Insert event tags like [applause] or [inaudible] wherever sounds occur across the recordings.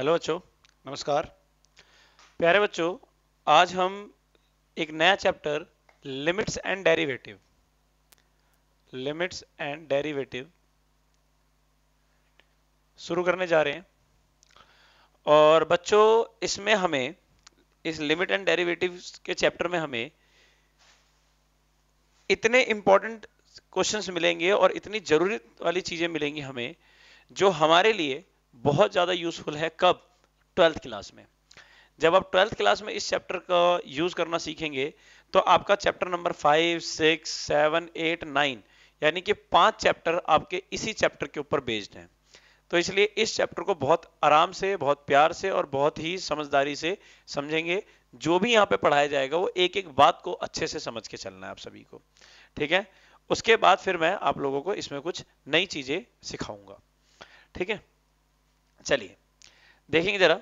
Hello बच्चों नमस्कार प्यारे बच्चों आज हम एक नया chapter limits and derivative limits and derivative शुरू करने जा रहे हैं और बच्चों इसमें हमें इस लिमिट एंड डेरिवेटिव के चैप्टर में हमें इतने इंपॉर्टेंट क्वेश्चंस मिलेंगे और इतनी जरूरत वाली चीजें मिलेंगी हमें जो हमारे लिए बहुत ज़्यादा यूजफुल है कब ट्वेल्थ क्लास में जब आप ट्वेल्थ क्लास में इस चैप्टर का यूज करना सीखेंगे तो आपका chapter number five six seven eight nine यानी कि पांच चैप्टर आपके इसी चैप्टर के ऊपर बेस्ड हैं तो इसलिए इस चैप्टर को बहुत आराम से बहुत प्यार से और बहुत ही समझदारी से समझेंगे जो भी यहाँ पे पढ़ाया जाएगा वो एक एक बात को अच्छे से समझ के चलना है आप सभी को ठीक है उसके बाद फिर मैं आप लोगों को इसमें कुछ नई चीजें सिखाऊंगा ठीक है चलिए देखेंगे जरा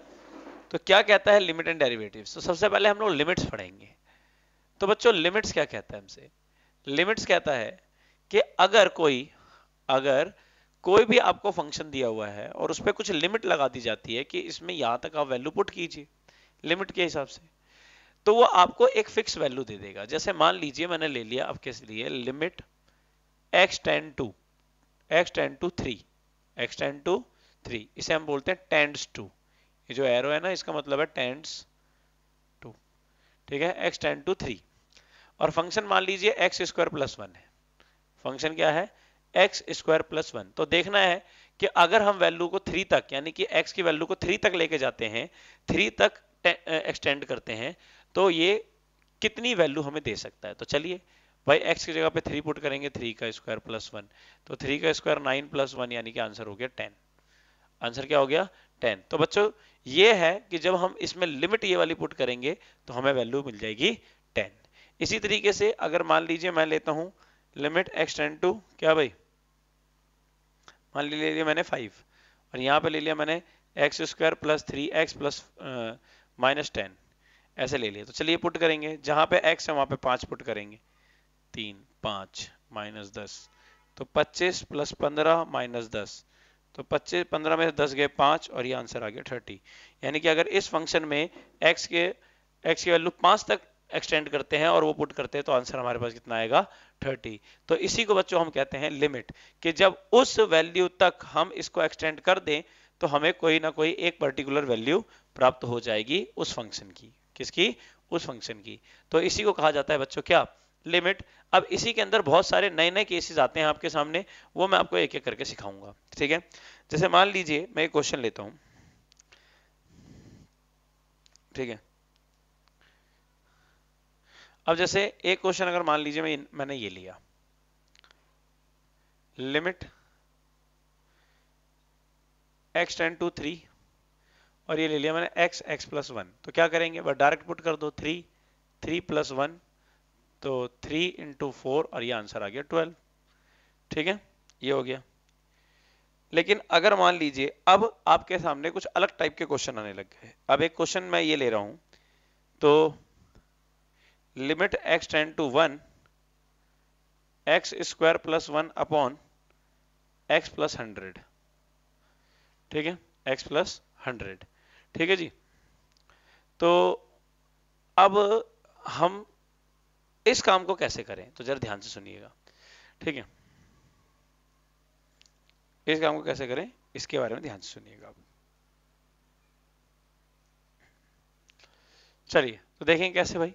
तो क्या कहता है लिमिट एंड डेरिवेटिव तो सबसे पहले हम लोग लिमिट्स पढ़ेंगे तो बच्चों लिमिट्स क्या कहता है हमसे लिमिट्स कहता है कि अगर कोई अगर कोई भी आपको फंक्शन दिया हुआ है और उस पर कुछ लिमिट लगा दी जाती है कि इसमें यहां तक आप वैल्यू पुट कीजिए लिमिट के हिसाब से तो वो आपको एक फिक्स वैल्यू दे देगा जैसे मान लीजिए मैंने ले लिया आपके लिए limit x tends to x tends to three x tends to three इसे हम बोलते हैं टेंड्स टू ये जो एरो है ना इसका मतलब है टेंड्स टू ठीक है एक्स टेंड टू थ्री और फंक्शन मान लीजिए एक्स स्क्वायर प्लस वन है फंक्शन क्या है एक्स स्क्वायर प्लस वन तो देखना है कि अगर हम वैल्यू को थ्री तक यानी कि एक्स की वैल्यू को थ्री तक लेके जाते हैं थ्री तक एक्सटेंड करते हैं तो ये कितनी वैल्यू हमें दे सकता है तो चलिए भाई एक्स की जगह पे थ्री पुट करेंगे थ्री का स्क्वायर प्लस वन तो थ्री का स्क्वायर नाइन प्लस वन यानी कि आंसर हो गया टेन आंसर क्या हो गया टेन तो बच्चों ये है कि जब हम इसमें लिमिट ये वाली पुट करेंगे तो हमें वैल्यू मिल जाएगी टेन इसी तरीके से अगर मान लीजिए मैं लेता हूं लिमिट एक्स टेन टू क्या भाई मान ली ले लिया मैंने फाइव और यहाँ पे ले लिया मैंने x square plus three x plus minus ten ऐसे ले लिया तो चलिए पुट करेंगे जहां पे एक्स है वहां पे पांच पुट करेंगे तीन पांच माइनस दस तो पच्चीस प्लस पंद्रह माइनस दस तो 25 15 में 10 गए 5 और ये आंसर आ गया 30 यानी कि अगर इस फंक्शन में x के एक्स की वैल्यू 5 तक एक्सटेंड करते हैं और वो पुट करते हैं तो आंसर हमारे पास कितना आएगा 30 तो इसी को बच्चों हम कहते हैं लिमिट कि जब उस वैल्यू तक हम इसको एक्सटेंड कर दें तो हमें कोई ना कोई एक पर्टिकुलर वैल्यू प्राप्त हो जाएगी उस फंक्शन की किसकी उस फंक्शन की तो इसी को कहा जाता है बच्चों क्या लिमिट अब इसी के अंदर बहुत सारे नए नए केसेस आते हैं आपके सामने वो मैं आपको एक एक करके सिखाऊंगा ठीक है जैसे मान लीजिए मैं एक क्वेश्चन लेता हूं ठीक है अब जैसे एक क्वेश्चन अगर मान लीजिए मैं मैंने ये लिया limit x tends to three और ये ले लिया मैंने एक्स एक्स प्लस वन तो क्या करेंगे डायरेक्ट पुट कर दो थ्री थ्री प्लस वन तो थ्री इंटू फोर और ये आंसर आ गया ट्वेल्व ठीक है ये हो गया लेकिन अगर मान लीजिए अब आपके सामने कुछ अलग टाइप के क्वेश्चन आने लग गए अब एक क्वेश्चन मैं ये ले रहा हूं तो limit x tends to one x square plus one upon x plus hundred ठीक है एक्स प्लस हंड्रेड ठीक है जी तो अब हम इस काम को कैसे करें तो जरा ध्यान से सुनिएगा ठीक है इस काम को कैसे करें इसके बारे में ध्यान से सुनिएगा चलिए तो देखें कैसे भाई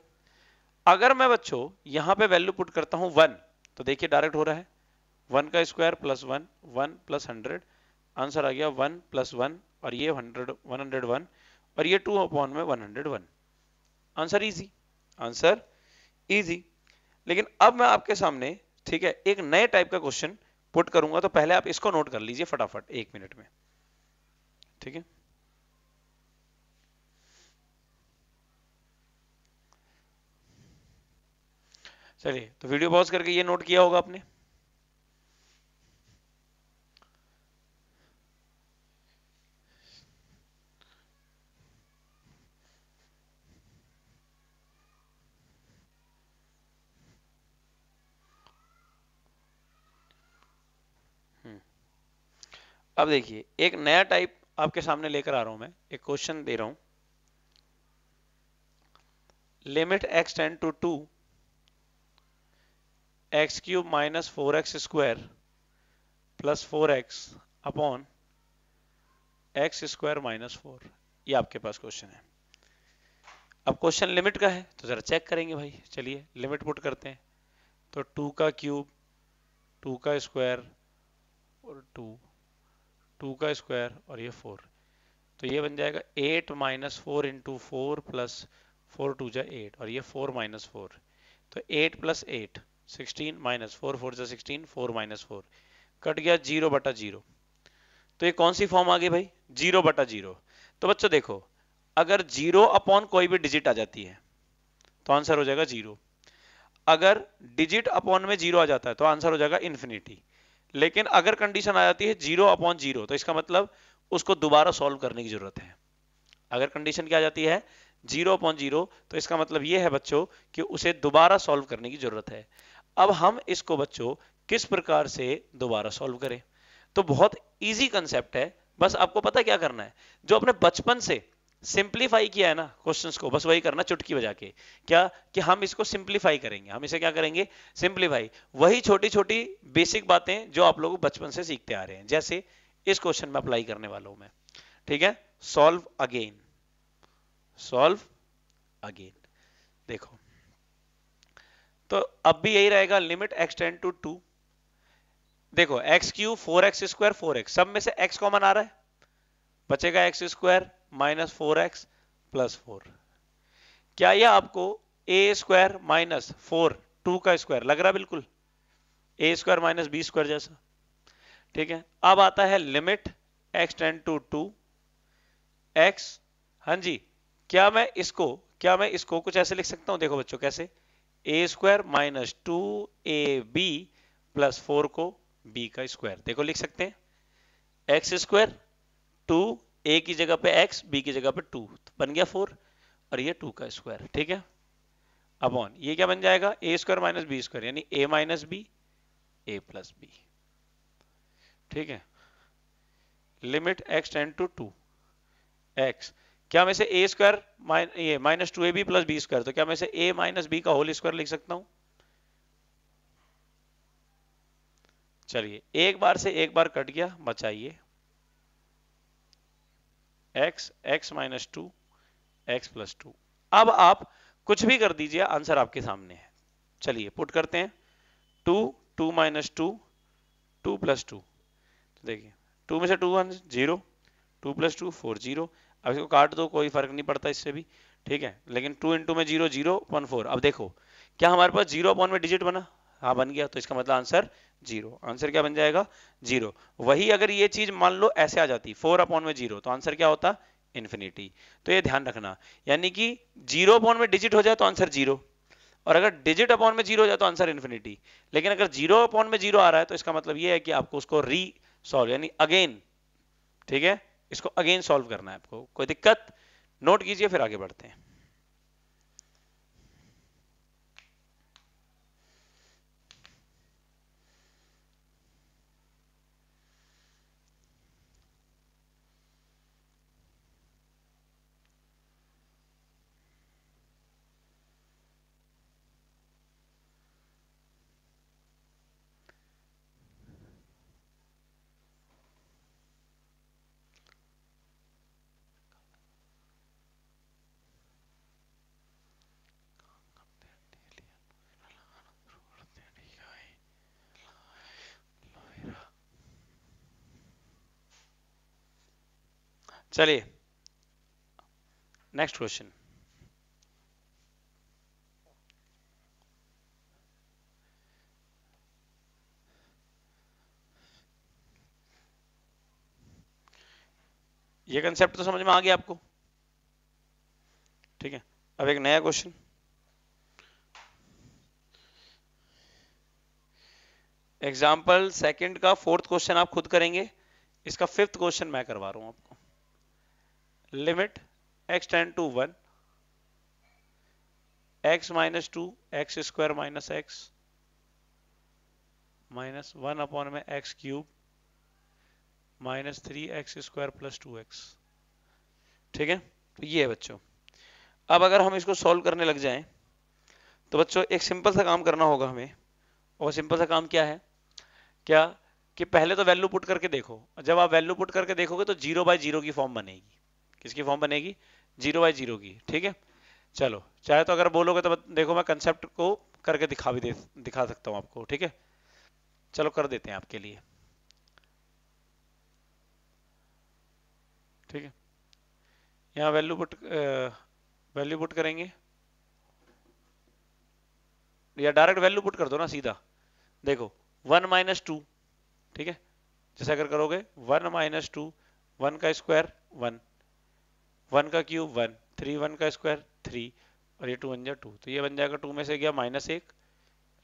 अगर मैं बच्चों यहां पे वैल्यू पुट करता हूं वन तो देखिए डायरेक्ट हो रहा है वन का square plus one one plus hundred answer आ गया वन प्लस वन और ये हंड्रेड वन हंड्रेड वन और ये टू अपॉन में one hundred one answer easy answer easy लेकिन अब मैं आपके सामने ठीक है एक नए टाइप का क्वेश्चन पुट करूंगा तो पहले आप इसको नोट कर लीजिए फटाफट एक मिनट में ठीक है चलिए तो वीडियो पॉज करके ये नोट किया होगा आपने अब देखिए एक नया टाइप आपके सामने लेकर आ रहा हूं मैं एक क्वेश्चन दे रहा हूं limit x tend to two x cube minus four x square plus four x upon x square minus four ये आपके पास क्वेश्चन है अब क्वेश्चन लिमिट का है तो जरा चेक करेंगे भाई चलिए लिमिट पुट करते हैं तो टू का क्यूब टू का स्क्वायर और टू टू का स्क्वायर और ये फोर तो ये बन जाएगा eight minus four into four plus four two जा एट और ये फोर माइनस फोर तो eight plus eight sixteen minus four four जा sixteen four minus four cut गया जीरो बटा जीरो तो ये कौन सी फॉर्म आ गई भाई जीरो बटा जीरो तो बच्चों देखो अगर जीरो अपॉन कोई भी डिजिट आ जाती है तो आंसर हो जाएगा जीरो अगर डिजिट अपॉन में जीरो आ जाता है तो आंसर हो जाएगा इन्फिनिटी लेकिन अगर कंडीशन आ जाती है जीरो अपॉन जीरो तो इसका मतलब उसको दोबारा सॉल्व करने की जरूरत है अगर कंडीशन क्या आ जाती है जीरो अपॉन जीरो तो इसका मतलब यह है बच्चों कि उसे दोबारा सॉल्व करने की जरूरत है अब हम इसको बच्चों किस प्रकार से दोबारा सॉल्व करें तो बहुत ईजी कंसेप्ट है बस आपको पता क्या करना है जो अपने बचपन से सिंप्लीफाई किया है ना क्वेश्चंस को बस वही करना चुटकी बजा के क्या कि हम इसको सिंप्लीफाई करेंगे हम इसे क्या करेंगे सिंप्लीफाई वही छोटी छोटी बेसिक बातें जो आप लोग बचपन से सीखते आ रहे हैं जैसे इस क्वेश्चन में अप्लाई करने वाला हूं मैं ठीक है सॉल्व अगेन सॉल्व अगेन देखो तो अब भी यही रहेगा लिमिट एक्सटेंड टू टू देखो x cube four x square four x सब में से एक्स कॉमन आ रहा है बचेगा x square minus four x plus four क्या यह आपको a square minus four two का स्क्वायर लग रहा बिल्कुल a square minus b square जैसा ठीक है अब आता है limit x tends to two x हां जी क्या मैं इसको क्या मैं इसको कुछ ऐसे लिख सकता हूं देखो बच्चों कैसे a square minus two a b plus four को बी का स्क्वायर देखो लिख सकते हैं एक्स स्क्वायर टू ए की जगह पे एक्स बी की जगह पे टू तो बन गया फोर और ये टू का स्क्वायर ठीक है अब ऑन ये क्या बन जाएगा a square minus b square यानी a minus b a plus b ठीक है limit x tend to two x क्या मैं से ए स्क्वायर ये minus two a b plus b square तो क्या मैं से ए माइनस बी का होल स्क्वायर लिख सकता हूं चलिए एक बार से एक बार कट गया बचाइए x x minus two x plus two अब आप कुछ भी कर दीजिए आंसर आपके सामने है चलिए पुट करते हैं two two minus two two plus two तो देखिए टू में से two one zero two plus two four zero अब इसको काट दो कोई फर्क नहीं पड़ता इससे भी ठीक है लेकिन टू इंटू में जीरो जीरो वन फोर अब देखो क्या हमारे पास जीरो अपॉन में डिजिट बना हाँ बन गया तो इसका मतलब आंसर जीरो आंसर क्या बन जाएगा जीरो वही अगर ये चीज मान लो ऐसे आ जाती फोर अपॉन में जीरो तो आंसर क्या होता इन्फिनिटी तो ये ध्यान रखना यानी कि जीरो अपॉन में डिजिट हो जाए तो आंसर जीरो और अगर डिजिट अपॉन में जीरो हो जाए तो आंसर इन्फिनिटी लेकिन अगर जीरो अपॉन में जीरो आ रहा है तो इसका मतलब ये है कि आपको उसको री सॉल्व यानी अगेन ठीक है इसको अगेन सॉल्व करना है आपको कोई दिक्कत नोट कीजिए फिर आगे बढ़ते हैं चलिए नेक्स्ट क्वेश्चन ये कंसेप्ट तो समझ में आ गया आपको ठीक है अब एक नया क्वेश्चन एग्जाम्पल सेकंड का फोर्थ क्वेश्चन आप खुद करेंगे इसका फिफ्थ क्वेश्चन मैं करवा रहा हूं आपको limit x tends to one x minus two x square minus x minus one upon में x cube minus three x square plus two x ठीक है तो ये है बच्चों अब अगर हम इसको सॉल्व करने लग जाएं तो बच्चों एक सिंपल सा काम करना होगा हमें और सिंपल सा काम क्या है क्या कि पहले तो वैल्यू पुट करके देखो जब आप वैल्यू पुट करके देखोगे तो जीरो बाय जीरो की फॉर्म बनेगी किसकी फॉर्म बनेगी जीरो बाई जीरो की ठीक है चलो चाहे तो अगर बोलोगे तो देखो मैं कंसेप्ट को करके दिखा भी दे दिखा सकता हूँ आपको ठीक है चलो कर देते हैं आपके लिए ठीक है यहाँ वैल्यू पुट वैल्यू पुट करेंगे या डायरेक्ट वैल्यू पुट कर दो ना सीधा देखो वन माइनस टू ठीक है जैसे अगर करोगे वन माइनस टू वन का स्क्वायर वन वन का क्यूब वन थ्री वन का स्क्वायर थ्री और ये टू वन जा टू तो ये बन जाएगा टू में से गया माइनस एक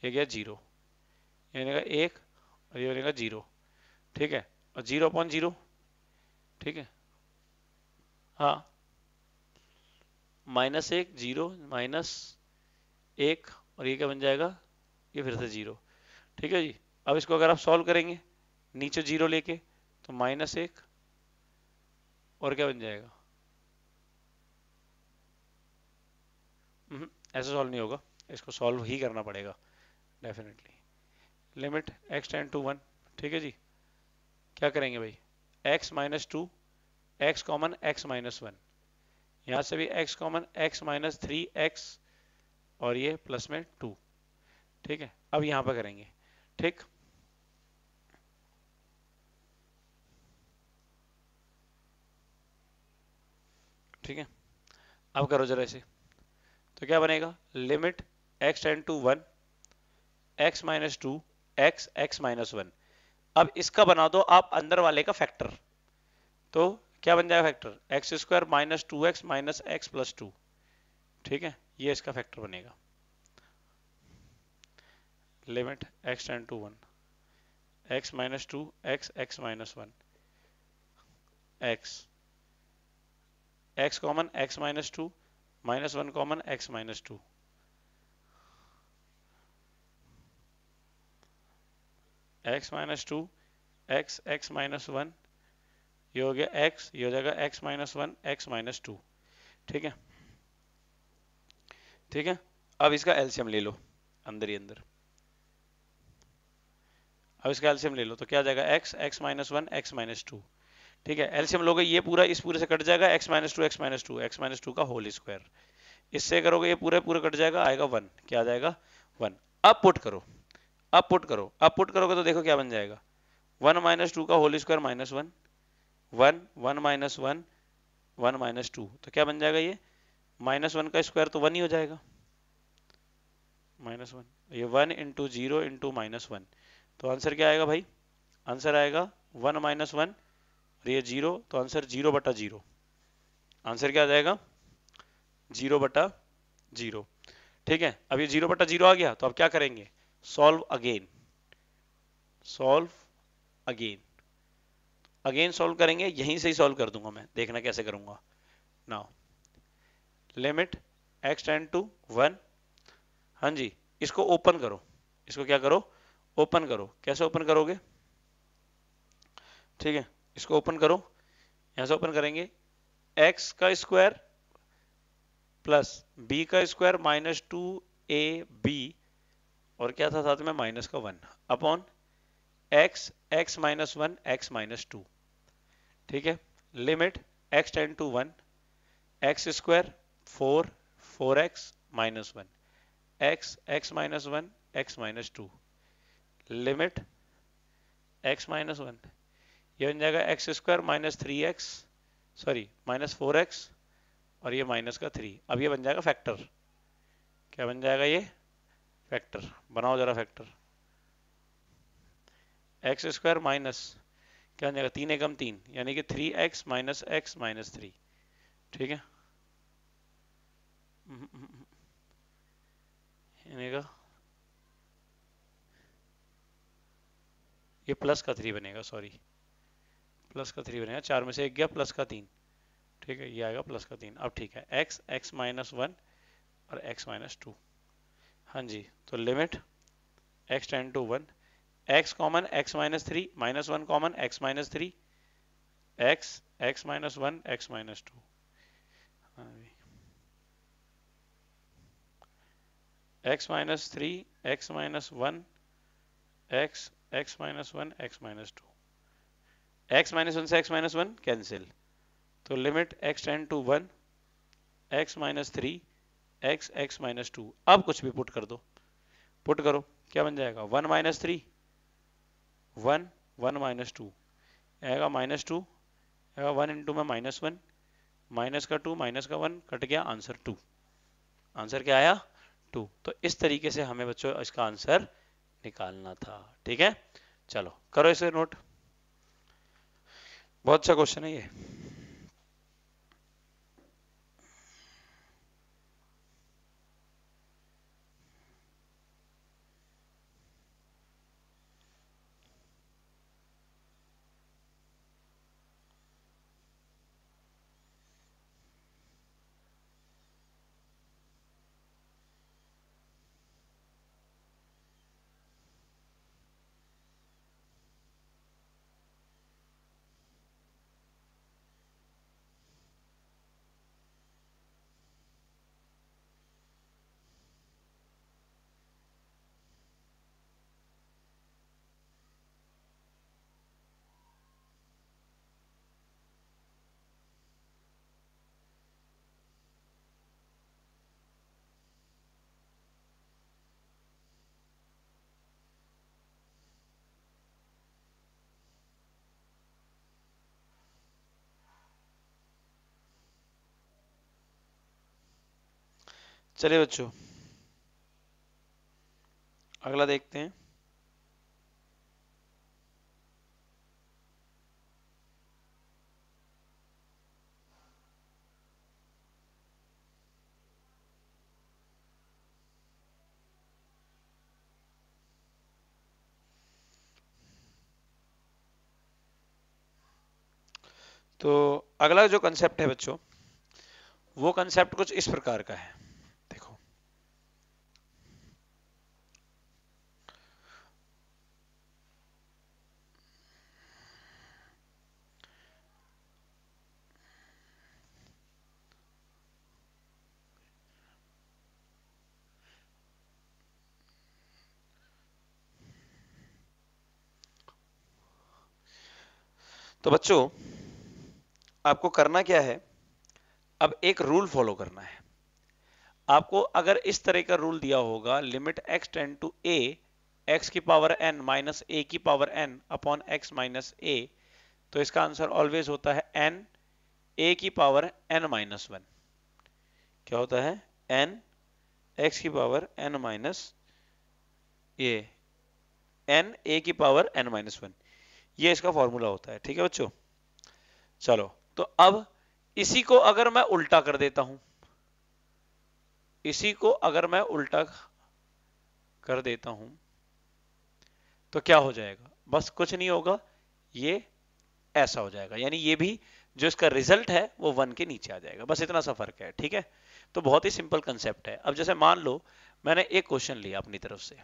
ये गया जीरो बनेगा एक और ये बनेगा जीरो ठीक है और जीरो अपॉन जीरो ठीक है हाँ माइनस एक जीरो माइनस एक और ये क्या बन जाएगा ये फिर से जीरो ठीक है जी अब इसको अगर आप सॉल्व करेंगे नीचे जीरो लेके तो माइनस एक और क्या बन जाएगा हम्म, ऐसा सॉल्व नहीं होगा इसको सॉल्व ही करना पड़ेगा definitely limit x tends to one ठीक है जी क्या करेंगे भाई x minus two x common x minus one यहाँ से भी x common x minus three x और ये प्लस में टू ठीक है अब यहाँ पर करेंगे ठीक ठीक है अब करो जरा ऐसे तो क्या बनेगा limit x tends to one x minus two x x minus one अब इसका बना दो आप अंदर वाले का फैक्टर तो क्या बन जाएगा factor x square minus two x minus x plus two ठीक है ये इसका फैक्टर बनेगा limit x tends to one x minus two x x minus one x x common x minus two minus one common x minus two x minus two x x minus one ये हो गया x ये हो जाएगा x minus one x minus two ठीक है ठीक है अब इसका एल्सियम ले लो अंदर ही अंदर अब इसका एल्सियम ले लो तो क्या आ जाएगा x x minus one x minus two ठीक है एलसीएम लोगे ये पूरा इस पूरे से कट जाएगा x minus two x minus two x minus two का होल स्क्वायर इससे करोगे ये पूरा पूरा कट जाएगा आएगा वन क्या आ जाएगा वन अब पुट करो अब पुट करो अब पुट करोगे तो देखो क्या बन जाएगा वन माइनस टू का whole square minus one one one minus one one minus two तो क्या बन जाएगा ये माइनस वन का स्क्वायर तो वन ही हो जाएगा माइनस वन ये one into zero into minus one तो आंसर क्या आएगा भाई आंसर आएगा वन माइनस वन और ये जीरो तो आंसर जीरो बटा जीरो आंसर क्या आ जाएगा जीरो बटा जीरो ठीक है अब ये जीरो बटा जीरो आ गया तो अब क्या करेंगे solve again solve again again solve करेंगे यहीं से ही सॉल्व कर दूंगा मैं देखना कैसे करूंगा now limit x tends to one हाँ जी इसको ओपन करो इसको क्या करो ओपन करो कैसे ओपन करोगे ठीक है इसको ओपन करो यहां से ओपन करेंगे एक्स का स्क्वायर प्लस बी का square minus two a b और क्या था साथ में माइनस का one upon x x minus one x minus two ठीक है limit x tends to one x square four four x minus one x x minus one x minus two limit x minus one ये बन जाएगा x square minus three x sorry minus four x और ये minus का three अब ये बन जाएगा फैक्टर क्या बन जाएगा ये फैक्टर बनाओ जरा फैक्टर एक्स स्क्वायर माइनस क्या बन जाएगा तीन एकम तीन यानी कि three x minus x minus three ठीक है हम्म, हम्म, हम्म, ये प्लस का थ्री बनेगा सॉरी प्लस का थ्री बनेगा चार में से एक गया प्लस का तीन ठीक है ये आएगा प्लस का तीन अब ठीक है एक्स एक्स माइनस वन और एक्स माइनस टू हाँ जी तो limit x tends to one x common x minus three minus one common x minus three x x minus one x minus two x minus three x minus one x x minus one x minus two x minus one से x minus one cancel तो limit x tends to one x minus three x x minus two अब कुछ भी put कर दो put करो क्या बन जाएगा one minus three one one minus two आएगा माइनस टू आएगा वन इंटू में माइनस वन माइनस का टू माइनस का वन कट गया आंसर टू आंसर क्या आया टू तो इस तरीके से हमें बच्चों इसका आंसर निकालना था ठीक है चलो करो इसे नोट बहुत अच्छा क्वेश्चन है ये चलिए बच्चों अगला देखते हैं तो अगला जो कंसेप्ट है बच्चों वो कंसेप्ट कुछ इस प्रकार का है तो बच्चों आपको करना क्या है अब एक रूल फॉलो करना है आपको अगर इस तरह का रूल दिया होगा limit x tends to a x की पावर एन माइनस ए की power n upon x minus a तो इसका आंसर ऑलवेज होता है एन ए की पावर एन माइनस वन क्या होता है एन एक्स की power n minus a n a की पावर एन माइनस वन ये इसका फॉर्मूला होता है ठीक है बच्चों चलो तो अब इसी को अगर मैं उल्टा कर देता हूं इसी को अगर मैं उल्टा कर देता हूं तो क्या हो जाएगा बस कुछ नहीं होगा ये ऐसा हो जाएगा यानी ये भी जो इसका रिजल्ट है वो वन के नीचे आ जाएगा बस इतना सा फर्क है ठीक है तो बहुत ही सिंपल कंसेप्ट है अब जैसे मान लो मैंने एक क्वेश्चन लिया अपनी तरफ से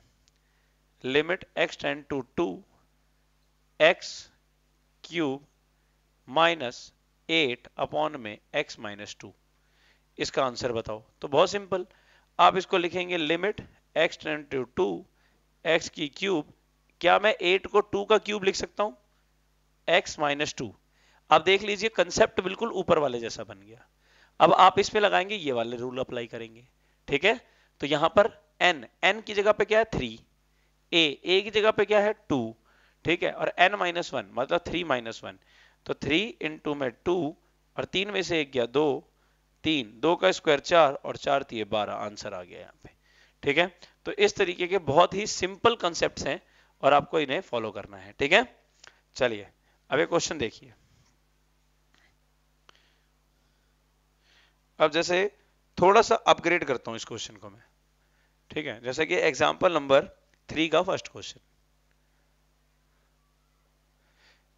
limit x tend to two x cube minus eight upon में एक्स माइनस टू इसका आंसर बताओ तो बहुत सिंपल आप इसको लिखेंगे limit x tends to two x की क्यूब क्या मैं एट को टू का क्यूब लिख सकता हूं एक्स माइनस टू आप देख लीजिए कंसेप्ट बिल्कुल ऊपर वाले जैसा बन गया अब आप इसमें लगाएंगे ये वाले रूल अप्लाई करेंगे ठीक है तो यहां पर एन एन की जगह पे क्या है थ्री ए ए की जगह पे क्या है टू ठीक है और एन माइनस वन मतलब थ्री माइनस वन तो थ्री इन टू में टू और तीन में से एक गया दो तीन दो का स्क्वायर चार और चार तीय तो बारह आंसर आ गया यहाँ पे ठीक है तो इस तरीके के बहुत ही सिंपल कंसेप्ट हैं और आपको इन्हें फॉलो करना है ठीक है चलिए अब एक क्वेश्चन देखिए अब जैसे थोड़ा सा अपग्रेड करता हूं इस क्वेश्चन को मैं ठीक है जैसे कि एग्जाम्पल नंबर थ्री का फर्स्ट क्वेश्चन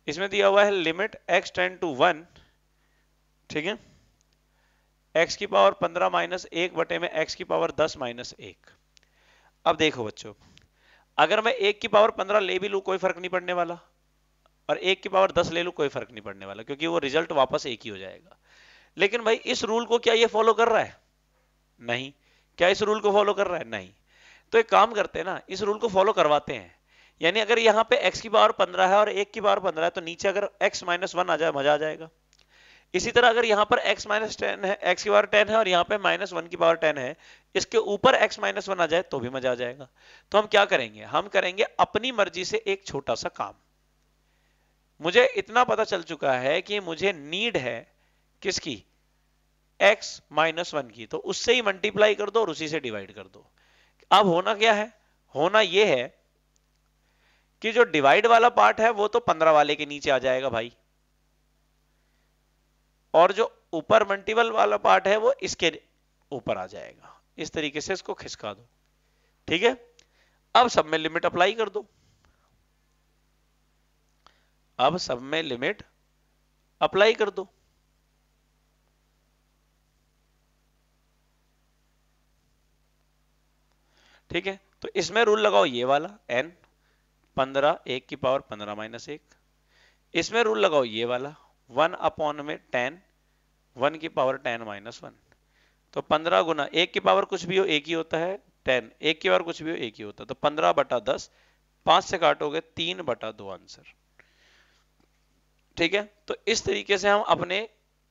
इसमें दिया हुआ है limit x tends to one ठीक है x की पावर पंद्रह माइनस एक बटे में x की पावर दस माइनस एक अब देखो बच्चों अगर मैं एक की पावर पंद्रह ले भी लू कोई फर्क नहीं पड़ने वाला और एक की पावर दस ले लू कोई फर्क नहीं पड़ने वाला क्योंकि वो रिजल्ट वापस एक ही हो जाएगा लेकिन भाई इस रूल को क्या ये फॉलो कर रहा है नहीं क्या इस रूल को फॉलो कर रहा है नहीं तो एक काम करते हैं ना इस रूल को फॉलो करवाते हैं यानी अगर यहाँ पे x की पावर 15 है और 1 की पावर 15 है तो नीचे अगर x माइनस वन आ जाए मजा आ जाएगा इसी तरह अगर यहाँ पर x माइनस टेन है x की पावर 10 है और यहाँ पे माइनस वन की पावर 10 है इसके ऊपर x माइनस वन आ जाए तो भी मजा आ जाएगा तो हम क्या करेंगे हम करेंगे अपनी मर्जी से एक छोटा सा काम मुझे इतना पता चल चुका है कि मुझे नीड है किसकी x माइनस वन की तो उससे ही मल्टीप्लाई कर दो और उसी से डिवाइड कर दो अब होना क्या है होना यह है कि जो डिवाइड वाला पार्ट है वो तो पंद्रह वाले के नीचे आ जाएगा भाई और जो ऊपर मल्टीपल वाला पार्ट है वो इसके ऊपर आ जाएगा इस तरीके से इसको खिसका दो ठीक है अब सब में लिमिट अप्लाई कर दो अब सब में लिमिट अप्लाई कर दो ठीक है तो इसमें रूल लगाओ ये वाला एन पंद्रह एक की पावर पंद्रह माइनस एक इसमें रूल लगाओ ये वाला वन अपॉन में टेन वन की पावर टेन माइनस वन तो पंद्रह गुना एक की पावर कुछ भी हो एक ही होता है टेन एक की पावर कुछ भी हो एक ही होता है तो पंद्रह बटा दस पांच से काटोगे तीन बटा दो आंसर ठीक है तो इस तरीके से हम अपने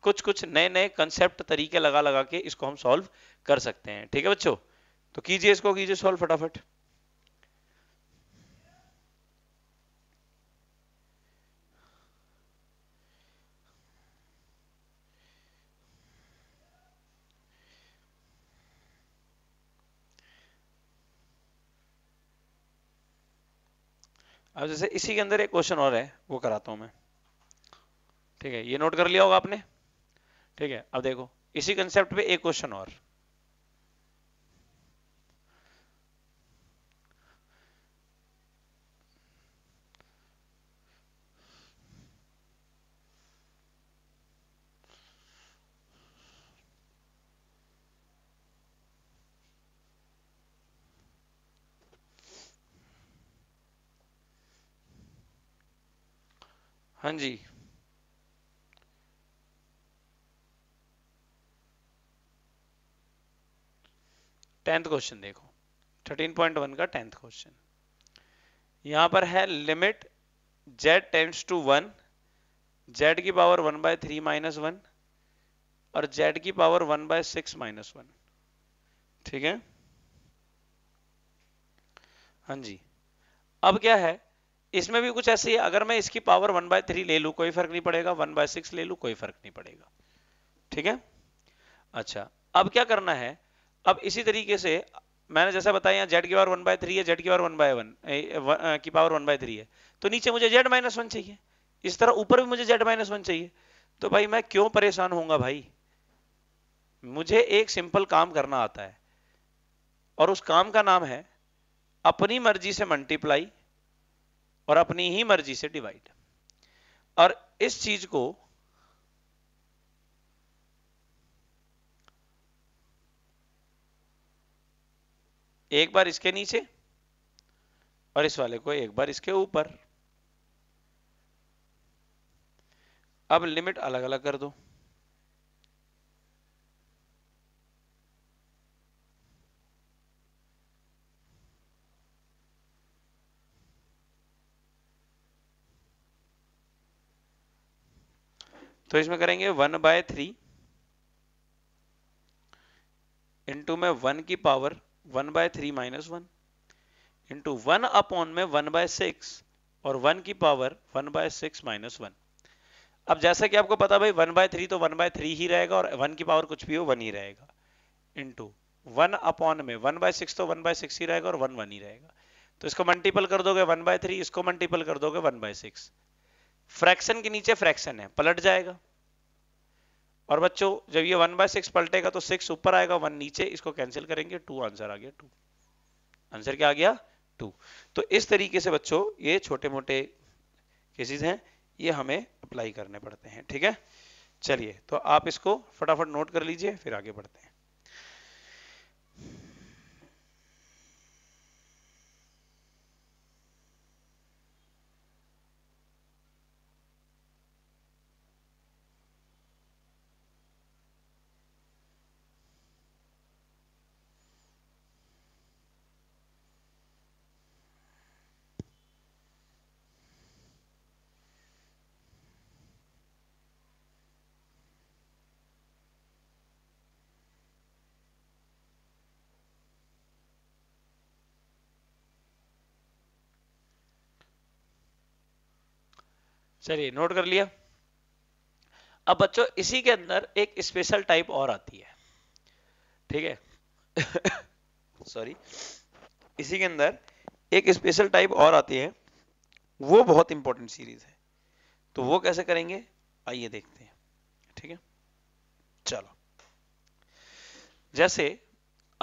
कुछ कुछ नए नए कंसेप्ट तरीके लगा लगा के इसको हम सॉल्व कर सकते हैं ठीक है बच्चों तो कीजिए इसको कीजिए सॉल्व फटाफट अब जैसे इसी के अंदर एक क्वेश्चन और है वो कराता हूं मैं ठीक है ये नोट कर लिया होगा आपने ठीक है अब देखो इसी कंसेप्ट पे एक क्वेश्चन और हाँ जी टेंथ क्वेश्चन देखो 13.1 का टेंथ क्वेश्चन यहां पर है limit z tends to one z की power one by three minus one और जेड की power one by six minus one ठीक है हाँ जी अब क्या है इसमें भी कुछ ऐसे ही अगर मैं इसकी पावर वन बाय थ्री ले लू कोई फर्क नहीं पड़ेगा वन बाय सिक्स ले लू कोई फर्क नहीं पड़ेगा ठीक है अच्छा अब क्या करना है अब इसी तरीके से मैंने जैसा बताया जेड की पावर वन बाय थ्री है जेड की पावर वन बाय वन की पावर वन बाय थ्री है तो नीचे मुझे जेड माइनस वन चाहिए इस तरह ऊपर भी मुझे जेड माइनस वन चाहिए तो भाई मैं क्यों परेशान होऊंगा भाई मुझे एक सिंपल काम करना आता है और उस काम का नाम है अपनी मर्जी से मल्टीप्लाई और अपनी ही मर्जी से डिवाइड और इस चीज को एक बार इसके नीचे और इस वाले को एक बार इसके ऊपर अब लिमिट अलग अलग कर दो तो इसमें करेंगे वन बाय थ्री इंटू में वन की power one by three minus one into one upon में वन बाय सिक्स और वन की power one by six minus one अब जैसा कि आपको पता भाई वन बाय थ्री तो वन बाय थ्री ही रहेगा और वन की पावर कुछ भी हो वन ही रहेगा इंटू वन अपॉन में वन बाय सिक्स तो वन बाय सिक्स ही रहेगा और वन वन ही रहेगा तो इसको मल्टीपल कर दोगे वन बाय थ्री इसको मल्टीपल कर दोगे वन बाय सिक्स फ्रैक्शन के नीचे फ्रैक्शन है पलट जाएगा और बच्चों जब ये वन बाय सिक्स पलटेगा तो सिक्स ऊपर आएगा वन नीचे इसको कैंसिल करेंगे टू आंसर आ गया टू आंसर क्या आ गया टू तो इस तरीके से बच्चों ये छोटे मोटे केसेस हैं ये हमें अप्लाई करने पड़ते हैं ठीक है चलिए तो आप इसको फटाफट नोट कर लीजिए फिर आगे बढ़ते हैं चलिए नोट कर लिया अब बच्चों इसी के अंदर एक स्पेशल टाइप और आती है ठीक है सॉरी [laughs] इसी के अंदर एक स्पेशल टाइप और आती है वो बहुत इंपॉर्टेंट सीरीज है तो वो कैसे करेंगे आइए देखते हैं ठीक है चलो जैसे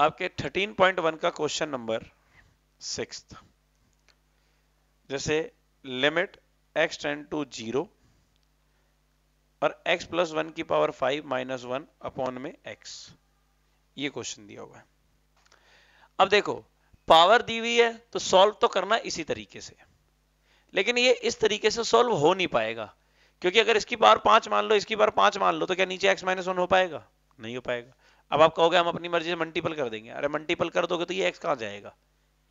आपके 13.1 का क्वेश्चन नंबर सिक्स जैसे limit x tend to zero और x प्लस वन की power five minus one upon में x ये क्वेश्चन दिया हुआ है अब देखो पावर दी हुई है तो सॉल्व तो करना इसी तरीके से लेकिन ये इस तरीके से सॉल्व हो नहीं पाएगा क्योंकि अगर इसकी पावर पांच मान लो इसकी पावर पांच मान लो तो क्या नीचे x माइनस वन हो पाएगा नहीं हो पाएगा अब आप कहोगे हम अपनी मर्जी से मल्टीपल कर देंगे अरे मल्टीपल कर दोगे तो ये एक्स कहां जाएगा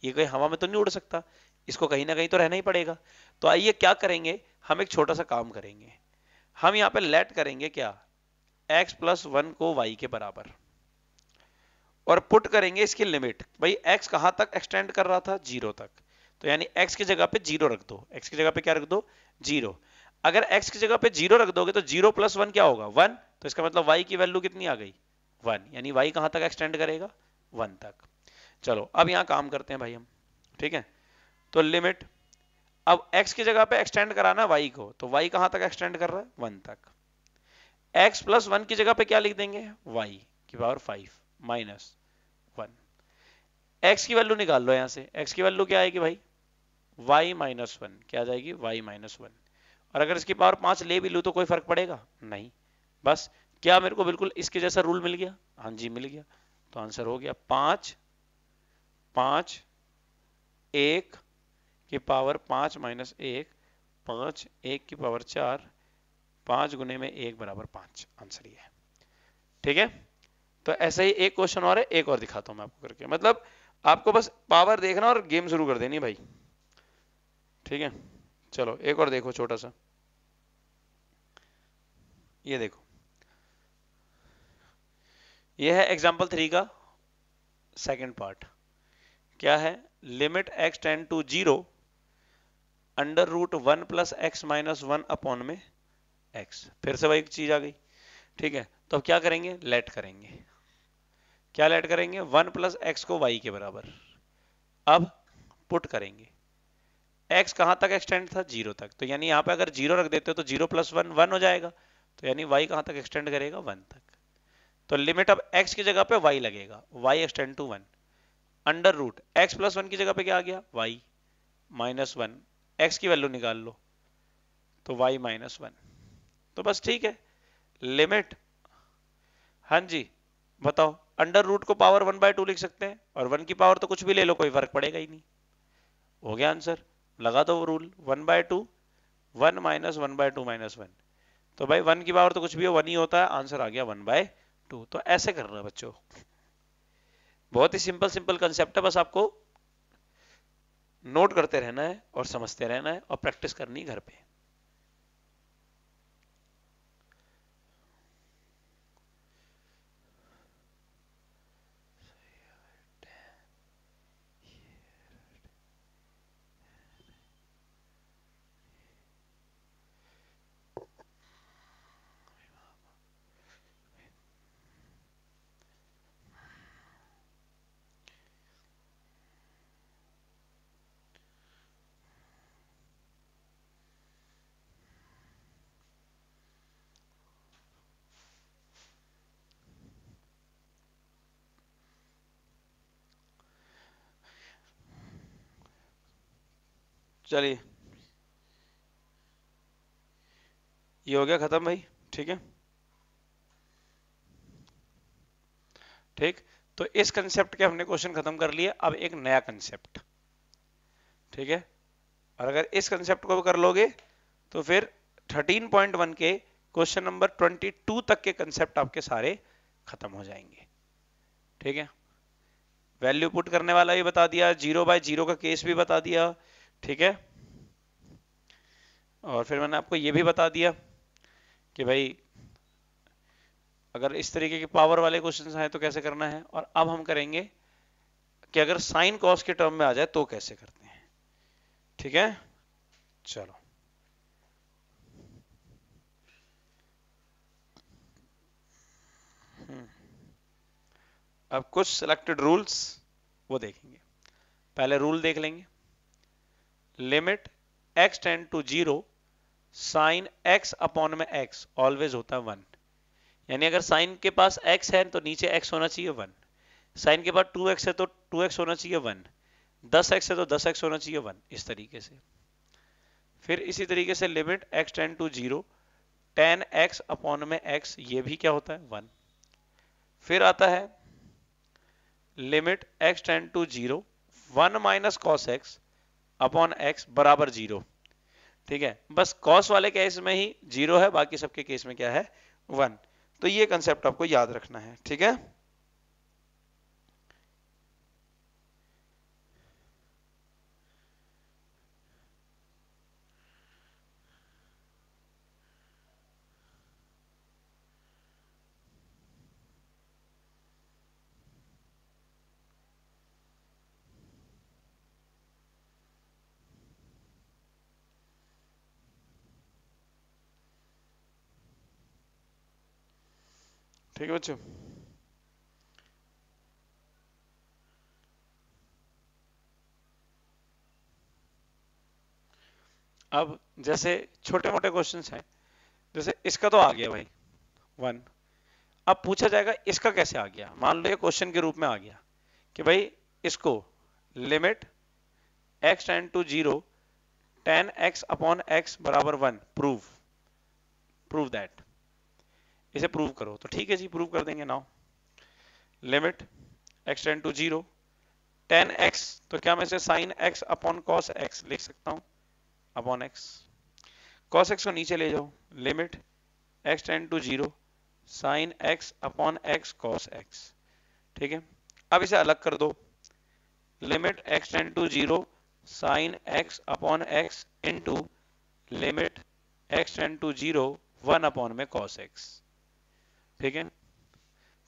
ये कोई हवा में तो नहीं उड़ सकता इसको कहीं ना कहीं तो रहना ही पड़ेगा तो आइए क्या करेंगे हम एक छोटा सा काम करेंगे हम यहां पे लेट करेंगे क्या x प्लस वन को y के बराबर और पुट करेंगे इसकी लिमिट भाई x कहां तक एक्सटेंड कर रहा था जीरो तक तो यानी x की जगह पे जीरो रख दो x की जगह पे क्या रख दो जीरो अगर x की जगह पे जीरो रख दोगे तो जीरो प्लस वन क्या होगा वन तो इसका मतलब y की वैल्यू कितनी आ गई वन यानी y कहां तक एक्सटेंड करेगा वन तक चलो अब यहां काम करते हैं भाई हम ठीक है तो लिमिट अब x की जगह पे एक्सटेंड कराना y को तो y कहां तक एक्सटेंड कर रहा है 1 तक x प्लस वन की जगह पे क्या लिख देंगे y की पावर 5 माइनस वन x की वैल्यू निकाल लो यहां से x की वैल्यू क्या आएगी भाई y माइनस वन क्या आ जाएगी y माइनस वन और अगर इसकी पावर पांच ले भी लू तो कोई फर्क पड़ेगा नहीं बस क्या मेरे को बिल्कुल इसके जैसा रूल मिल गया हाँ जी मिल गया तो आंसर हो गया पांच पांच एक कि पावर पाँच माइनस एक पाँच एक की पावर चार पाँच गुने में एक बराबर पाँच आंसर ये है ठीक है तो ऐसा ही एक क्वेश्चन और है एक और दिखाता हूँ मैं आपको करके मतलब आपको बस पावर देखना और गेम शुरू कर देनी भाई ठीक है चलो एक और देखो छोटा सा ये देखो ये है एग्जाम्पल थ्री का सेकेंड पार्ट क्या है limit x tends to zero under root one plus x minus one upon में एक्स फिर से वही चीज आ गई ठीक है तो क्या करेंगे लेट करेंगे क्या लेट करेंगे वन प्लस एक्स को वाई के बराबर अब पुट करेंगे एक्स कहां तक एक्सटेंड था जीरो तक तो यानी यहां पे अगर जीरो रख देते हो तो जीरो प्लस वन वन हो जाएगा तो यानी वाई कहां तक एक्सटेंड करेगा वन तक तो लिमिट अब एक्स की जगह पे वाई लगेगा y x tend to one under root x plus one की जगह पे क्या आ गया वाई माइनस वन एक्स की वैल्यू निकाल लो तो वाई माइनस वन तो बस ठीक है लिमिट हां जी बताओ अंडर रूट को पावर वन बाय टू लिख सकते हैं और वन की पावर तो कुछ भी ले लो कोई फर्क पड़ेगा ही नहीं हो गया आंसर लगा दो rule one by two one minus one by two minus one तो भाई वन की पावर तो कुछ भी हो वन ही होता है आंसर आ गया वन बाय टू तो ऐसे करना बच्चों बहुत ही सिंपल सिंपल कंसेप्ट है बस आपको नोट करते रहना है और समझते रहना है और प्रैक्टिस करनी घर पे चलिए ये हो गया खत्म भाई ठीक है ठीक तो इस कंसेप्ट के हमने क्वेश्चन खत्म कर लिया अब एक नया कंसेप्ट ठीक है और अगर इस कंसेप्ट को कर लोगे तो फिर 13.1 के क्वेश्चन नंबर 22 तक के कंसेप्ट आपके सारे खत्म हो जाएंगे ठीक है वैल्यू पुट करने वाला भी बता दिया जीरो बाय जीरो का केस भी बता दिया ठीक है और फिर मैंने आपको ये भी बता दिया कि भाई अगर इस तरीके के पावर वाले क्वेश्चन आए तो कैसे करना है और अब हम करेंगे कि अगर साइन कॉस के टर्म में आ जाए तो कैसे करते हैं ठीक है चलो हम्म। अब कुछ सिलेक्टेड रूल्स वो देखेंगे पहले रूल देख लेंगे limit x tend to zero sine x upon में x ऑलवेज होता है वन यानी अगर साइन के पास x है तो नीचे x होना चाहिए वन साइन के पास टू एक्स है तो टू एक्स होना चाहिए वन दस एक्स है तो दस एक्स होना चाहिए वन इस तरीके से फिर इसी तरीके से limit x tend to zero tan x upon में x ये भी क्या होता है वन फिर आता है limit x tend to zero one minus cos x upon x बराबर जीरो ठीक है बस कॉस वाले केस में ही जीरो है बाकी सबके केस में क्या है वन तो ये कंसेप्ट आपको याद रखना है ठीक है ठीक है बच्चों अब जैसे छोटे मोटे क्वेश्चंस हैं जैसे इसका तो आ गया भाई वन अब पूछा जाएगा इसका कैसे आ गया मान लो ये क्वेश्चन के रूप में आ गया कि भाई इसको limit x tends to zero tan x upon x बराबर वन प्रूव प्रूव दैट इसे प्रूव करो तो ठीक है जी प्रूव कर देंगे now limit x tends to zero tan x तो क्या मैं इसे sine x upon cos x लिख सकता हूं अपॉन एक्स कॉस एक्स को नीचे ले जाओ limit x tends to zero sine x upon x cos x ठीक है अब इसे अलग कर दो limit x tends to zero sine x upon x into limit x tends to zero one upon में कॉस एक्स ठीक है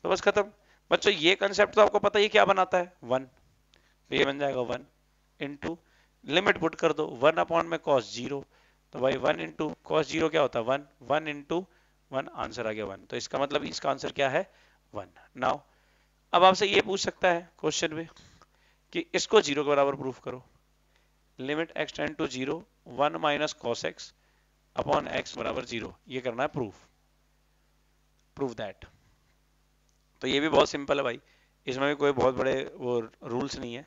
तो बस खत्म बच्चों ये कंसेप्ट तो आपको पता ही क्या बनाता है वन तो ये बन जाएगा वन इंटू लिमिट पुट कर दो वन अपॉन में कॉस जीरो तो भाई वन इंटू कॉस जीरो क्या होता है one one into one answer आ गया वन तो इसका मतलब इसका आंसर क्या है वन नाउ अब आपसे ये पूछ सकता है क्वेश्चन में कि इसको जीरो के बराबर प्रूफ करो limit x tends to zero one minus cos x upon x बराबर जीरो ये करना है प्रूफ प्रूव दैट तो ये भी बहुत सिंपल है भाई इसमें भी कोई बहुत बड़े वो रूल्स नहीं है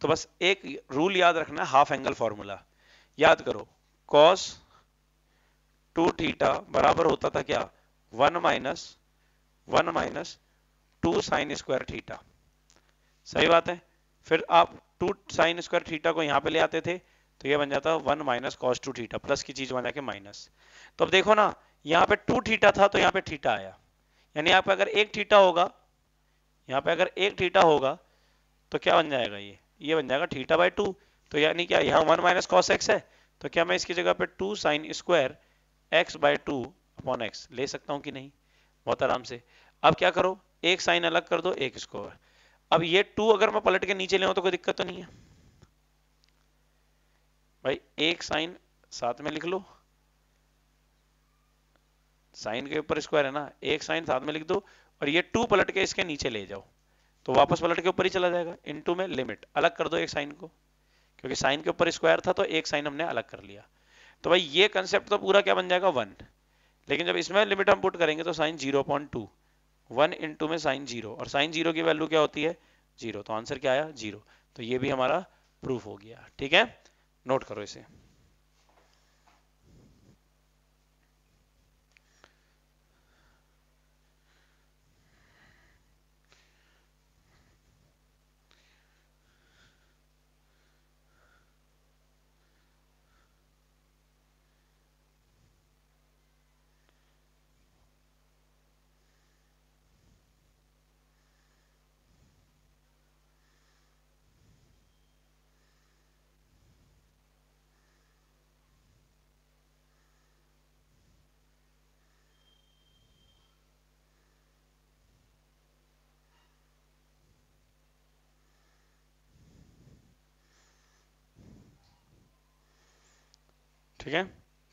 तो बस एक रूल याद रखना हाफ एंगल फॉर्मूला याद करो कॉस टू थीटा बराबर होता था क्या one minus one minus two sine square theta सही बात है फिर आप टू साइन स्क्वायर थीटा को यहां पे ले आते थे तो ये बन जाता one minus cos two theta plus की चीज बन जाके माइनस तो अब देखो ना यहां पे टू थीटा था तो यहां पे थीटा आया यानी यहाँ पे अगर एक थीटा होगा यहां पे अगर एक थीटा होगा तो क्या बन जाएगा ये ये बन जाएगा थीटा बाय टू तो यानी क्या यहां वन माइनस कॉस एक्स है तो क्या मैं इसकी जगह पे two sine square x by two upon x ले सकता हूं कि नहीं बहुत आराम से अब क्या करो एक साइन अलग कर दो एक स्क्वायर अब ये टू अगर मैं पलट के नीचे ले तो कोई दिक्कत तो नहीं है भाई एक साइन साथ में लिख लो साइन के ऊपर स्क्वायर है ना एक साइन साथ में लिख दो और ये टू पलट के इसके नीचे ले जाओ तो वापस पलट के ऊपर ही चला जाएगा इन में लिमिट अलग कर दो एक साइन को क्योंकि साइन के ऊपर स्क्वायर था तो एक साइन हमने अलग कर लिया तो भाई ये कंसेप्ट तो पूरा क्या बन जाएगा वन लेकिन जब इसमें लिमिट हम पुट करेंगे तो sine zero point two one into में साइन जीरो और साइन जीरो की वैल्यू क्या होती है जीरो तो आंसर क्या आया जीरो तो ये भी हमारा प्रूफ हो गया ठीक है नोट करो इसे ठीक है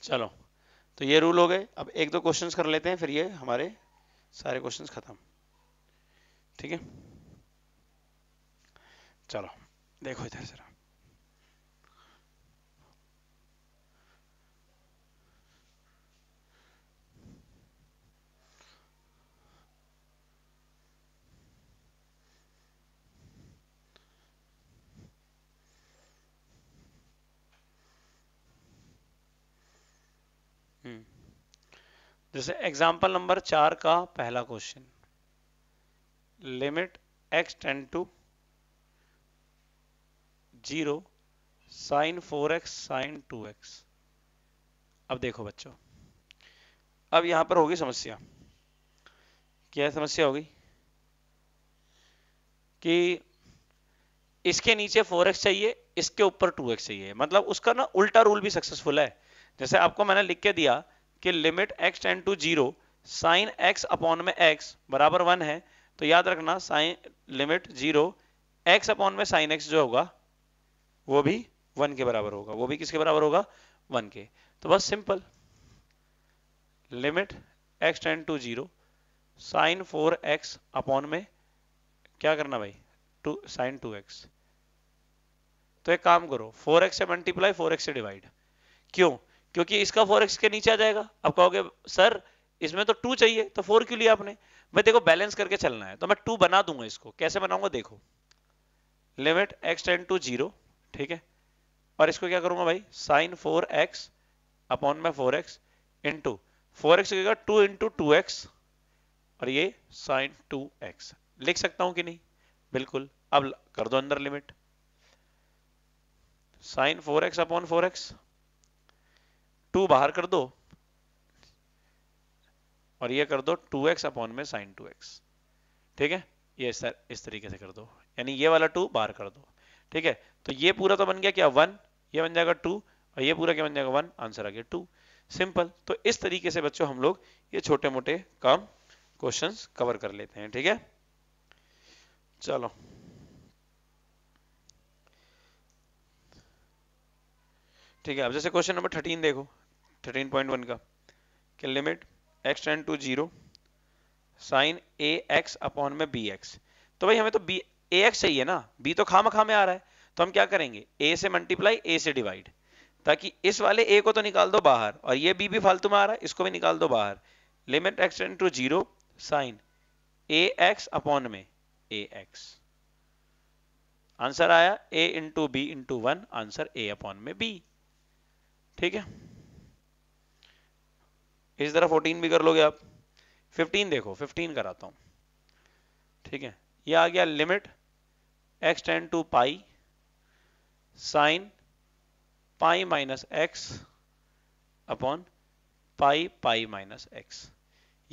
चलो तो ये रूल हो गए अब एक दो क्वेश्चंस कर लेते हैं फिर ये हमारे सारे क्वेश्चंस खत्म ठीक है चलो देखो इधर जरा जैसे एग्जाम्पल नंबर चार का पहला question limit x tends to zero sine four x sine two x अब देखो बच्चों अब यहां पर होगी समस्या क्या समस्या होगी कि इसके नीचे फोर एक्स चाहिए इसके ऊपर टू एक्स चाहिए मतलब उसका ना उल्टा रूल भी सक्सेसफुल है जैसे आपको मैंने लिख के दिया कि limit x tends to zero sine x upon में एक्स बराबर वन है तो याद रखना sine limit zero x upon में साइन एक्स जो होगा वो भी वन के बराबर होगा वो भी किसके बराबर होगा वन के तो बस simple limit x tends to zero sine four x upon में क्या करना भाई टू साइन टू एक्स तो एक काम करो फोर एक्स से मल्टीप्लाई फोर एक्स से डिवाइड क्यों क्योंकि इसका फोर एक्स के नीचे आ जाएगा अब कहोगे सर इसमें तो टू चाहिए तो फोर क्यों लिया आपने मैं देखो बैलेंस करके चलना है तो मैं टू बना दूंगा इसको कैसे बनाऊंगा देखो limit x tends to zero ठीक है और इसको क्या करूंगा भाई साइन फोर एक्स अपॉन में four x into four x two into two x और ये साइन टू एक्स लिख सकता हूं कि नहीं बिल्कुल अब कर दो अंदर limit sine four x upon four x two बाहर कर दो और ये कर दो टू एक्स अपॉन में साइन टू एक्स ठीक है ये इस, तर, इस तरीके से कर दो यानी ये वाला टू बाहर कर दो ठीक है तो ये पूरा तो बन गया क्या वन ये बन जाएगा टू और ये पूरा क्या बन जाएगा वन आंसर आ गया टू सिंपल तो इस तरीके से बच्चों हम लोग ये छोटे मोटे काम क्वेश्चन कवर कर लेते हैं ठीक है चलो ठीक है अब जैसे क्वेश्चन नंबर थर्टीन देखो थर्टीन पॉइंट वन का कि limit x tends to zero sine a x upon में बी एक्स तो भाई हमें तो बी ए एक्स चाहिए ना बी तो खाम खा में आ रहा है तो हम क्या करेंगे ए से मल्टीप्लाई ए से डिवाइड ताकि इस वाले ए को तो निकाल दो बाहर और ये बी भी फालतू में आ रहा है इसको भी निकाल दो बाहर limit x tends to zero sine a x upon में ए एक्स आंसर आया a into b into one answer a upon में बी ठीक है इसी तरह 14 भी कर लोगे आप 15 देखो 15 कराता हूँ ठीक है ये आ गया limit x tends to pi sine pi minus x upon pi pi minus x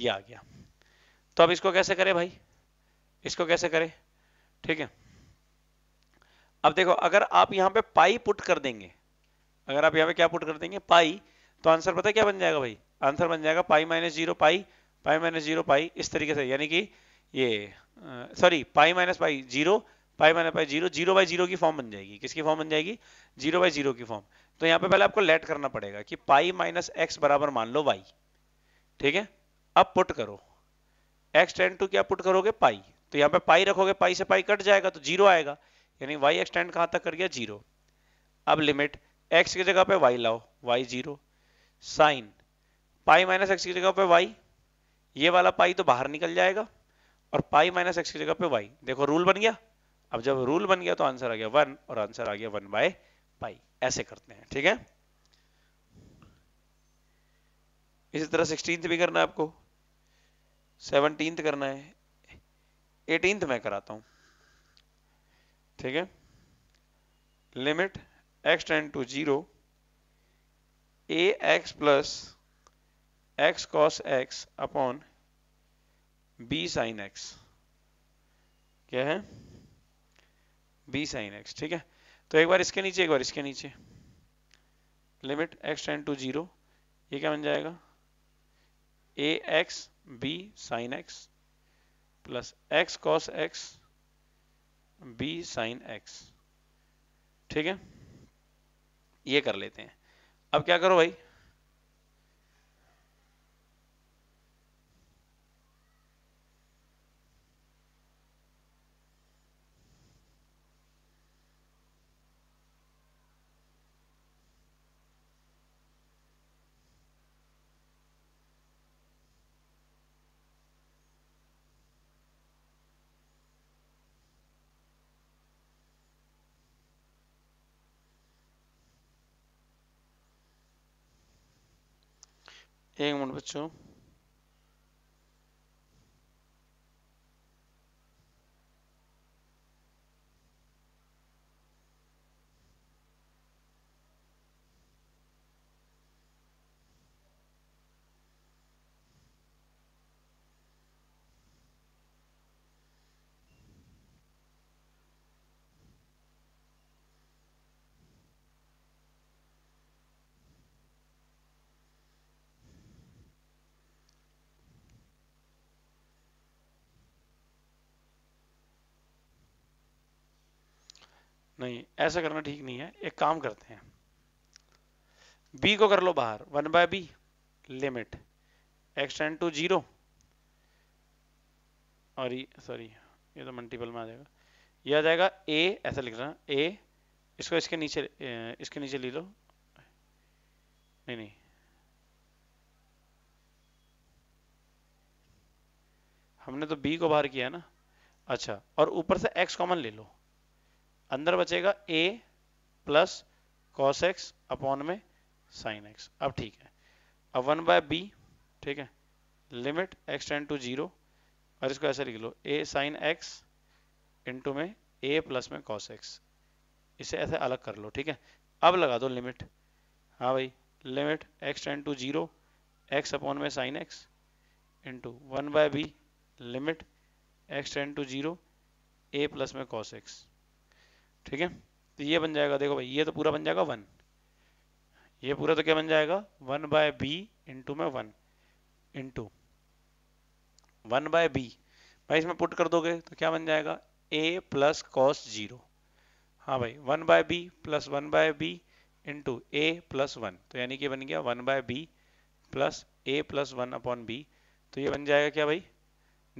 ये आ गया तो अब इसको कैसे करें भाई इसको कैसे करें ठीक है अब देखो अगर आप यहां पे पाई पुट कर देंगे अगर आप यहां पे क्या पुट कर देंगे पाई तो आंसर पता क्या बन जाएगा भाई आंसर बन जाएगा pi minus zero pi pi minus zero pi इस तरीके से यानी कि ये sorry pi minus pi zero pi minus pi zero zero by zero की फॉर्म बन जाएगी किसकी फॉर्म बन जाएगी जीरो बाई जीरो की फॉर्म तो यहाँ पे पहले आपको लेट करना पड़ेगा कि पाई माइनस एक्स बराबर मान लो वाई ठीक है अब पुट करो एक्स टेन टू क्या पुट करोगे पाई तो यहाँ पे पाई रखोगे पाई से पाई कट जाएगा तो जीरो आएगा यानी वाई एक्सटेंड कहाँ तक कर गया जीरो अब लिमिट एक्स की जगह पे वाई लाओ y zero sine pi minus x की जगह पे वाई ये वाला पाई तो बाहर निकल जाएगा और पाई माइनस एक्स की जगह पे वाई देखो रूल बन गया अब जब रूल बन गया तो आंसर आ गया वन और आंसर आ गया वन बाय पाई ऐसे करते हैं ठीक है इसी तरह सिक्सटींथ भी करना है आपको सेवनटीन करना है एटीन मैं कराता हूं ठीक है limit x tends to zero a x plus x cos x upon b sine x क्या है बी साइन एक्स ठीक है तो एक बार इसके नीचे एक बार इसके नीचे limit x tends to zero ये क्या बन जाएगा a x b sine x plus x cos x b sine x ठीक है ये कर लेते हैं अब क्या करो भाई ఏం ఉండవచ్చు नहीं ऐसा करना ठीक नहीं है एक काम करते हैं बी को कर लो बाहर one by b limit extend to zero और सॉरी ये तो मल्टीपल में आ जाएगा ये आ जाएगा ए ऐसा लिख रहा ए इसको इसके नीचे इसके नीचे ले लो नहीं नहीं हमने तो बी को बाहर किया ना अच्छा और ऊपर से एक्स कॉमन ले लो अंदर बचेगा a plus cos x upon में साइन एक्स अब ठीक है अब वन बाय बी ठीक है limit x tends to zero और इसको ऐसे लिख लो a साइन एक्स इंटू में ए प्लस में कॉस एक्स इसे ऐसे अलग कर लो ठीक है अब लगा दो लिमिट हाँ भाई limit x tends to zero x upon में sine x into one by b limit x tends to zero a plus में कॉस एक्स ठीक है तो ये बन जाएगा देखो भाई ये तो पूरा बन जाएगा वन ये पूरा तो क्या बन जाएगा वन बाय बी इंटू में one into one by b भाई इसमें पुट कर दोगे तो क्या बन जाएगा ए प्लस कॉस जीरो हाँ भाई one by b plus one by b into a plus one तो यानी कि बन गया one by b plus a plus one upon b तो ये बन जाएगा क्या भाई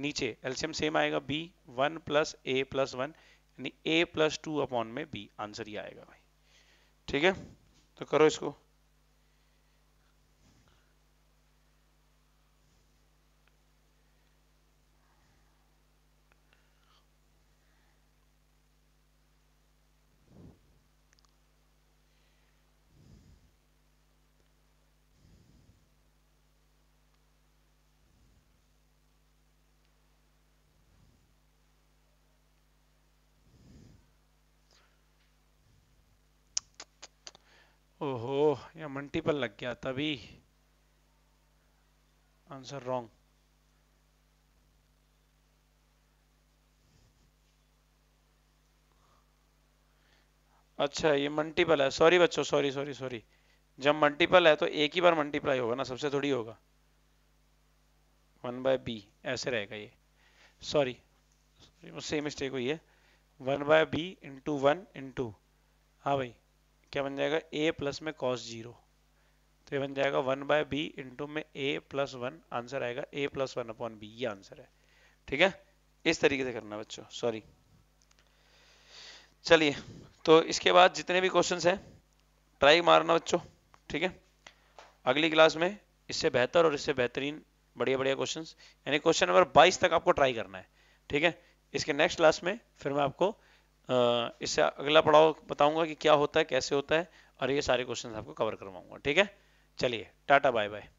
नीचे एल्शियम सेम आएगा b one plus a plus one यानी ए प्लस टू अपॉन में बी आंसर ही आएगा भाई ठीक है तो करो इसको ओहो यहाँ मल्टीपल लग गया तभी आंसर रॉन्ग अच्छा ये मल्टीपल है सॉरी बच्चों सॉरी सॉरी सॉरी जब मल्टीपल है तो एक ही बार मल्टीप्लाई होगा ना सबसे थोड़ी होगा वन बाय बी ऐसे रहेगा ये सॉरी मुझसे मिस्टेक हुई है one by b into one into हाँ भाई क्या बन जाएगा ए प्लस में कॉस जीरो तो ये बन जाएगा वन बाय बी इंटू में ए प्लस वन आंसर आएगा a plus one upon b ये आंसर है ठीक है इस तरीके से करना बच्चों सॉरी चलिए तो इसके बाद जितने भी क्वेश्चंस हैं ट्राई मारना बच्चों ठीक है अगली क्लास में इससे बेहतर और इससे बेहतरीन बढ़िया बढ़िया क्वेश्चंस यानी क्वेश्चन नंबर 22 तक आपको ट्राई करना है ठीक है इसके नेक्स्ट क्लास में फिर मैं आपको इससे अगला पढ़ाओ बताऊंगा कि क्या होता है कैसे होता है और ये सारे क्वेश्चन आपको कवर करवाऊंगा ठीक है चलिए टाटा बाय बाय